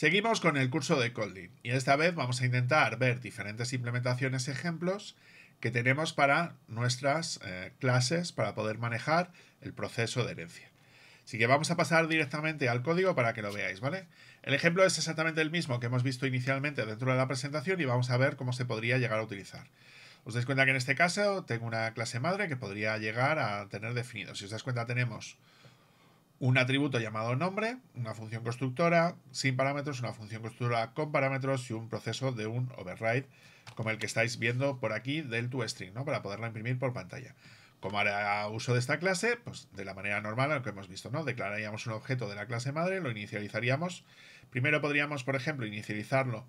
Seguimos con el curso de Kotlin y esta vez vamos a intentar ver diferentes implementaciones ejemplos que tenemos para nuestras eh, clases para poder manejar el proceso de herencia. Así que vamos a pasar directamente al código para que lo veáis, ¿vale? El ejemplo es exactamente el mismo que hemos visto inicialmente dentro de la presentación y vamos a ver cómo se podría llegar a utilizar. Os dais cuenta que en este caso tengo una clase madre que podría llegar a tener definido. Si os dais cuenta tenemos un atributo llamado nombre, una función constructora sin parámetros, una función constructora con parámetros y un proceso de un override, como el que estáis viendo por aquí del toString, ¿no? para poderla imprimir por pantalla. ¿Cómo hará uso de esta clase, pues de la manera normal, lo que hemos visto, ¿no? Declararíamos un objeto de la clase madre, lo inicializaríamos. Primero podríamos, por ejemplo, inicializarlo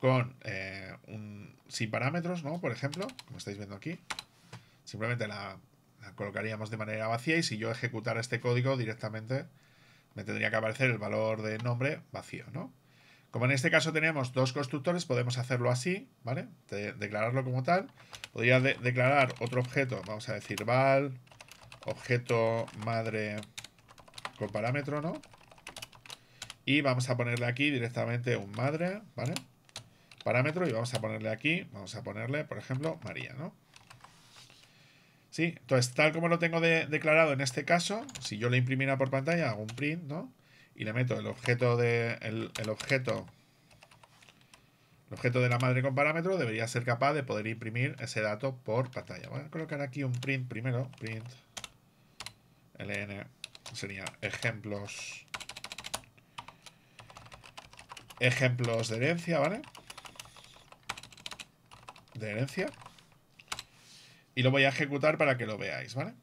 con eh, un sin parámetros, ¿no? Por ejemplo, como estáis viendo aquí. Simplemente la colocaríamos de manera vacía y si yo ejecutara este código directamente me tendría que aparecer el valor de nombre vacío, Como en este caso tenemos dos constructores, podemos hacerlo así, ¿vale? declararlo como tal. Podría declarar otro objeto, vamos a decir val, objeto madre con parámetro, ¿no? Y vamos a ponerle aquí directamente un madre, ¿vale? Parámetro y vamos a ponerle aquí, vamos a ponerle, por ejemplo, María, ¿no? Sí, entonces tal como lo tengo declarado en este caso, si yo le imprimiera por pantalla, hago un print, ¿no? Y le meto el objeto de. el, objeto. El objeto de la madre con parámetro debería ser capaz de poder imprimir ese dato por pantalla. Voy a colocar aquí un print primero. Print ln sería ejemplos. Ejemplos de herencia, ¿vale? De herencia y lo voy a ejecutar para que lo veáis, ¿vale?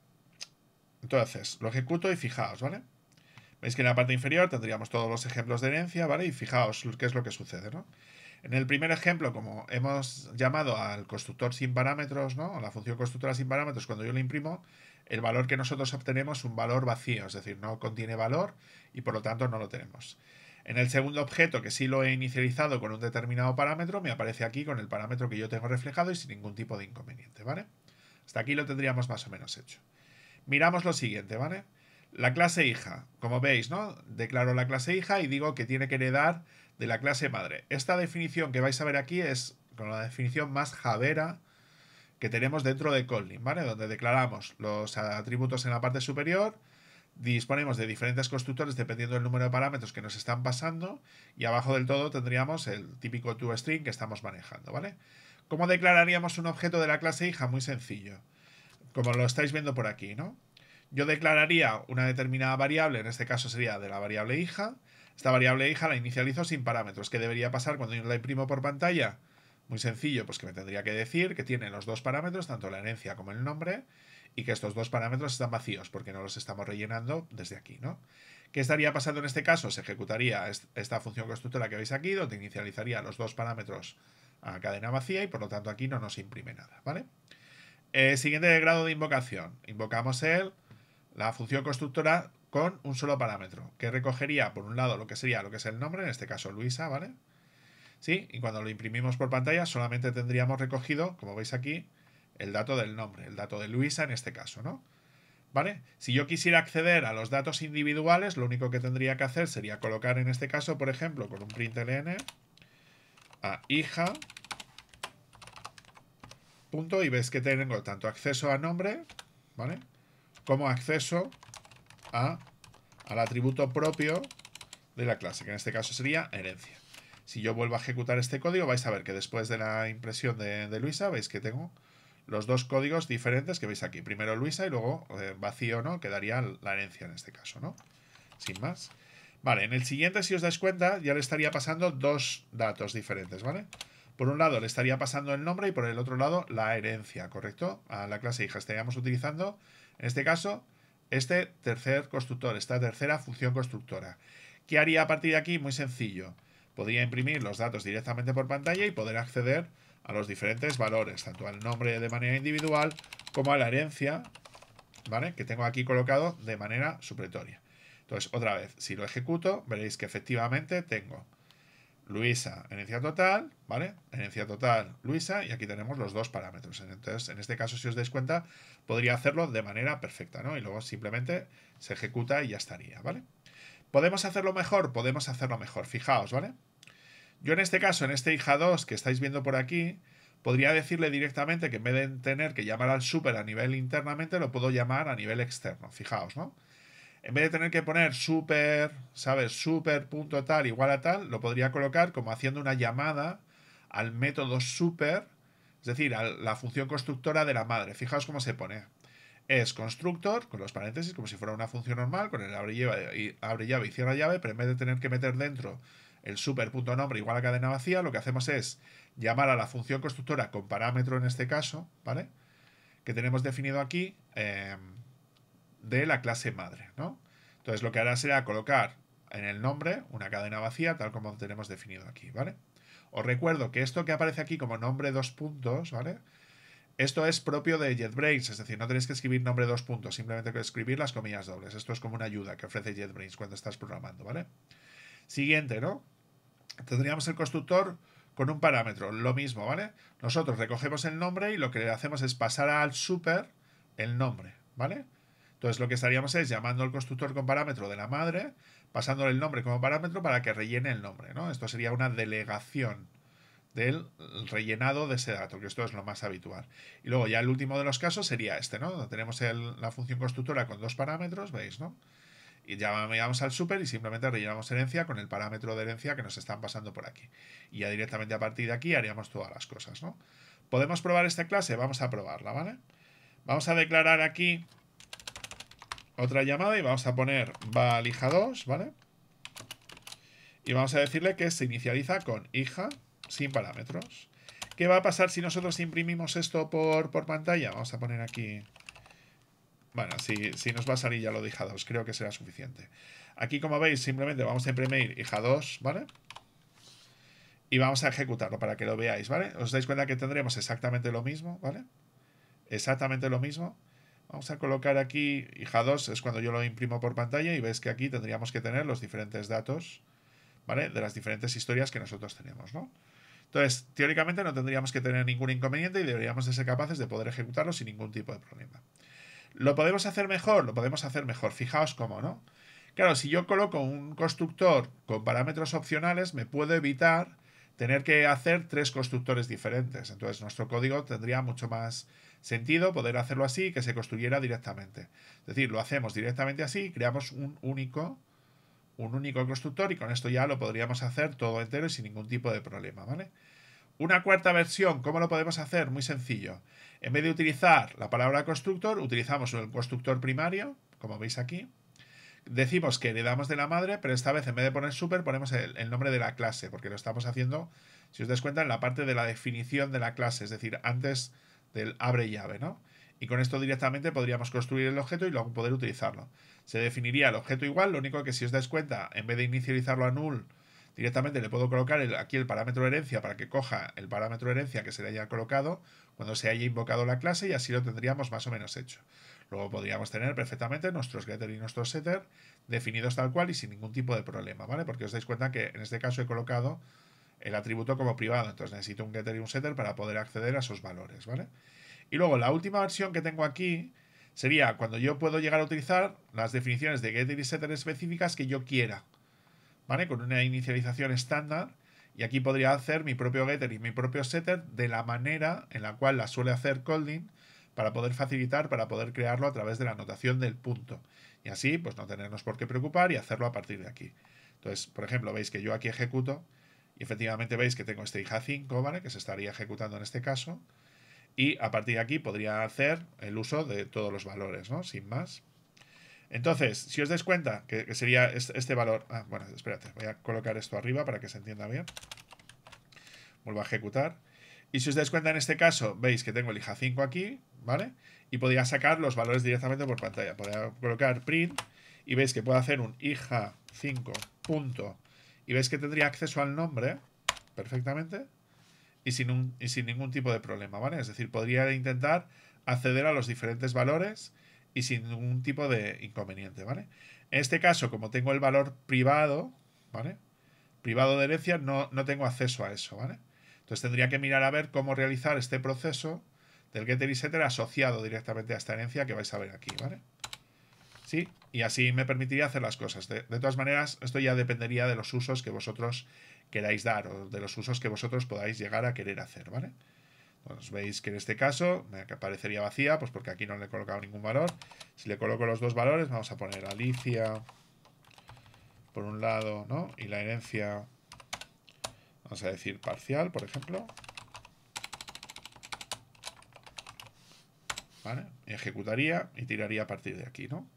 Entonces, lo ejecuto y fijaos, ¿vale? Veis que en la parte inferior tendríamos todos los ejemplos de herencia, ¿vale? Y fijaos qué es lo que sucede, ¿no? En el primer ejemplo, como hemos llamado al constructor sin parámetros, ¿no? A la función constructora sin parámetros, cuando yo lo imprimo, el valor que nosotros obtenemos es un valor vacío, es decir, no contiene valor y por lo tanto no lo tenemos. En el segundo objeto, que sí lo he inicializado con un determinado parámetro, me aparece aquí con el parámetro que yo tengo reflejado y sin ningún tipo de inconveniente, ¿vale? Hasta aquí lo tendríamos más o menos hecho. Miramos lo siguiente, ¿vale? La clase hija, como veis, ¿no? Declaro la clase hija y digo que tiene que heredar de la clase madre. Esta definición que vais a ver aquí es con la definición más javera que tenemos dentro de Kotlin, ¿vale? Donde declaramos los atributos en la parte superior, disponemos de diferentes constructores dependiendo del número de parámetros que nos están pasando y abajo del todo tendríamos el típico toString que estamos manejando, ¿vale? ¿Cómo declararíamos un objeto de la clase hija? Muy sencillo, como lo estáis viendo por aquí, ¿no? Yo declararía una determinada variable, en este caso sería de la variable hija. Esta variable hija la inicializo sin parámetros. ¿Qué debería pasar cuando yo la imprimo por pantalla? Muy sencillo, pues que me tendría que decir que tiene los dos parámetros, tanto la herencia como el nombre, y que estos dos parámetros están vacíos porque no los estamos rellenando desde aquí, ¿no? ¿Qué estaría pasando en este caso? Se ejecutaría esta función constructora que veis aquí, donde inicializaría los dos parámetros a cadena vacía y por lo tanto aquí no nos imprime nada, ¿vale? Eh, siguiente grado de invocación. Invocamos la función constructora con un solo parámetro, que recogería por un lado lo que sería lo que es el nombre, en este caso Luisa, ¿vale? Sí, y cuando lo imprimimos por pantalla solamente tendríamos recogido, como veis aquí, el dato del nombre, el dato de Luisa en este caso, ¿no? ¿Vale? Si yo quisiera acceder a los datos individuales, lo único que tendría que hacer sería colocar en este caso, por ejemplo, con un println a hija. Punto, y ves que tengo tanto acceso a nombre, ¿vale? Como acceso a, al atributo propio de la clase, que en este caso sería herencia. Si yo vuelvo a ejecutar este código, vais a ver que después de la impresión de, de Luisa, veis que tengo los dos códigos diferentes que veis aquí. Primero Luisa y luego eh, vacío, ¿no? Quedaría la herencia en este caso, ¿no? Sin más. Vale, en el siguiente, si os dais cuenta, ya le estaría pasando dos datos diferentes, ¿vale? Por un lado le estaría pasando el nombre y por el otro lado la herencia, ¿correcto? A la clase hija estaríamos utilizando, en este caso, este tercer constructor, esta tercera función constructora. ¿Qué haría a partir de aquí? Muy sencillo. Podría imprimir los datos directamente por pantalla y poder acceder a los diferentes valores, tanto al nombre de manera individual como a la herencia, ¿vale? Que tengo aquí colocado de manera supletoria. Entonces, otra vez, si lo ejecuto, veréis que efectivamente tengo Luisa, herencia total, ¿vale? Herencia total, Luisa, y aquí tenemos los dos parámetros. Entonces, en este caso, si os dais cuenta, podría hacerlo de manera perfecta, ¿no? Y luego simplemente se ejecuta y ya estaría, ¿vale? ¿Podemos hacerlo mejor? Podemos hacerlo mejor, fijaos, ¿vale? Yo en este caso, en este hija 2 que estáis viendo por aquí, podría decirle directamente que en vez de tener que llamar al super a nivel internamente, lo puedo llamar a nivel externo. Fijaos, ¿no? En vez de tener que poner super, ¿sabes? Super punto tal igual a tal, lo podría colocar como haciendo una llamada al método super, es decir, a la función constructora de la madre. Fijaos cómo se pone. Es constructor, con los paréntesis, como si fuera una función normal, con el abre llave y, abre llave y cierra llave, pero en vez de tener que meter dentro el super.nombre igual a cadena vacía, lo que hacemos es llamar a la función constructora con parámetro en este caso, ¿vale? Que tenemos definido aquí eh, de la clase madre, ¿no? Entonces lo que hará será colocar en el nombre una cadena vacía, tal como tenemos definido aquí, ¿vale? Os recuerdo que esto que aparece aquí como nombre dos puntos, ¿vale? Esto es propio de JetBrains, es decir, no tenéis que escribir nombre dos puntos, simplemente que escribir las comillas dobles. Esto es como una ayuda que ofrece JetBrains cuando estás programando, ¿vale? Siguiente, ¿no? tendríamos el constructor con un parámetro, lo mismo, ¿vale? Nosotros recogemos el nombre y lo que le hacemos es pasar al super el nombre, ¿vale? Entonces lo que estaríamos es llamando al constructor con parámetro de la madre, pasándole el nombre como parámetro para que rellene el nombre, ¿no? Esto sería una delegación del rellenado de ese dato, que esto es lo más habitual. Y luego ya el último de los casos sería este, ¿no? Tenemos la función constructora con dos parámetros, ¿veis, no? Y ya vamos al super y simplemente rellenamos herencia con el parámetro de herencia que nos están pasando por aquí. Y ya directamente a partir de aquí haríamos todas las cosas, ¿no? ¿Podemos probar esta clase? Vamos a probarla, ¿vale? Vamos a declarar aquí otra llamada y vamos a poner valija2, ¿vale? Y vamos a decirle que se inicializa con hija sin parámetros. ¿Qué va a pasar si nosotros imprimimos esto por, por pantalla? Vamos a poner aquí bueno, si, nos va a salir ya lo de hija 2 creo que será suficiente. Aquí, como veis, simplemente vamos a imprimir hija 2 ¿vale? Y vamos a ejecutarlo para que lo veáis, ¿vale? Os dais cuenta que tendremos exactamente lo mismo, ¿vale? Exactamente lo mismo. Vamos a colocar aquí hija 2 es cuando yo lo imprimo por pantalla y veis que aquí tendríamos que tener los diferentes datos, ¿vale? De las diferentes historias que nosotros tenemos, ¿no? Entonces, teóricamente no tendríamos que tener ningún inconveniente y deberíamos de ser capaces de poder ejecutarlo sin ningún tipo de problema. ¿Lo podemos hacer mejor? Lo podemos hacer mejor. Fijaos cómo, ¿no? Claro, si yo coloco un constructor con parámetros opcionales, me puedo evitar tener que hacer tres constructores diferentes. Entonces nuestro código tendría mucho más sentido poder hacerlo así que se construyera directamente. Es decir, lo hacemos directamente así, creamos un único, un único constructor y con esto ya lo podríamos hacer todo entero y sin ningún tipo de problema, ¿vale? Una cuarta versión, ¿cómo lo podemos hacer? Muy sencillo. En vez de utilizar la palabra constructor, utilizamos el constructor primario, como veis aquí. Decimos que le damos de la madre, pero esta vez en vez de poner super ponemos el, nombre de la clase, porque lo estamos haciendo, si os dais cuenta, en la parte de la definición de la clase, es decir, antes del abre llave, ¿no? Y con esto directamente podríamos construir el objeto y luego poder utilizarlo. Se definiría el objeto igual, lo único que si os dais cuenta, en vez de inicializarlo a null, Directamente le puedo colocar aquí el parámetro herencia para que coja el parámetro herencia que se le haya colocado cuando se haya invocado la clase y así lo tendríamos más o menos hecho. Luego podríamos tener perfectamente nuestros getter y nuestros setter definidos tal cual y sin ningún tipo de problema, ¿vale? Porque os dais cuenta que en este caso he colocado el atributo como privado, entonces necesito un getter y un setter para poder acceder a esos valores, ¿vale? Y luego la última versión que tengo aquí sería cuando yo puedo llegar a utilizar las definiciones de getter y setter específicas que yo quiera. ¿vale? Con una inicialización estándar. Y aquí podría hacer mi propio getter y mi propio setter de la manera en la cual la suele hacer Colding para poder facilitar, para poder crearlo a través de la anotación del punto. Y así, pues no tenernos por qué preocupar y hacerlo a partir de aquí. Entonces, por ejemplo, veis que yo aquí ejecuto y efectivamente veis que tengo este hija 5, ¿vale? Que se estaría ejecutando en este caso. Y a partir de aquí podría hacer el uso de todos los valores, ¿no? Sin más. Entonces, si os dais cuenta, que, sería este, valor... Ah, bueno, espérate, voy a colocar esto arriba para que se entienda bien. Vuelvo a ejecutar. Y si os dais cuenta en este caso, veis que tengo el hija 5 aquí, ¿vale? Y podría sacar los valores directamente por pantalla. Podría colocar print y veis que puedo hacer un hija 5 punto. Y veis que tendría acceso al nombre perfectamente y sin, y sin ningún tipo de problema, ¿vale? Es decir, podría intentar acceder a los diferentes valores y sin ningún tipo de inconveniente, ¿vale? En este caso, como tengo el valor privado, ¿vale? Privado de herencia, no, no tengo acceso a eso, ¿vale? Entonces tendría que mirar a ver cómo realizar este proceso del getter y setter asociado directamente a esta herencia que vais a ver aquí, ¿vale? ¿Sí? Y así me permitiría hacer las cosas. De, de, todas maneras, esto ya dependería de los usos que vosotros queráis dar o de los usos que vosotros podáis llegar a querer hacer, ¿vale? Pues veis que en este caso me aparecería vacía, pues porque aquí no le he colocado ningún valor. Si le coloco los dos valores, vamos a poner Alicia por un lado, ¿no? Y la herencia, vamos a decir parcial, por ejemplo. ¿Vale? Ejecutaría y tiraría a partir de aquí, ¿no?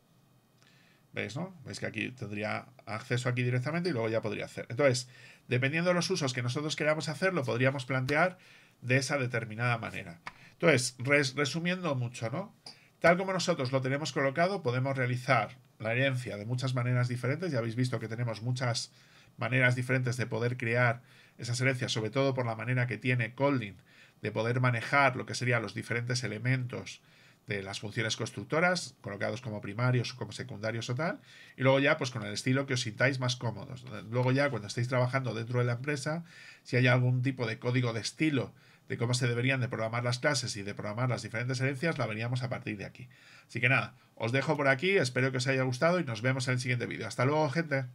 ¿Veis, no? Veis que aquí tendría acceso aquí directamente y luego ya podría hacer. Entonces, dependiendo de los usos que nosotros queramos hacer, lo podríamos plantear de esa determinada manera. Entonces, resumiendo mucho, ¿no? Tal como nosotros lo tenemos colocado, podemos realizar la herencia de muchas maneras diferentes. Ya habéis visto que tenemos muchas maneras diferentes de poder crear esas herencias, sobre todo por la manera que tiene Colding de poder manejar lo que serían los diferentes elementos de las funciones constructoras, colocados como primarios o como secundarios o tal, y luego ya pues con el estilo que os sintáis más cómodos. Luego ya cuando estéis trabajando dentro de la empresa, si hay algún tipo de código de estilo de cómo se deberían de programar las clases y de programar las diferentes herencias la veríamos a partir de aquí. Así que nada, os dejo por aquí, espero que os haya gustado y nos vemos en el siguiente vídeo. Hasta luego, gente.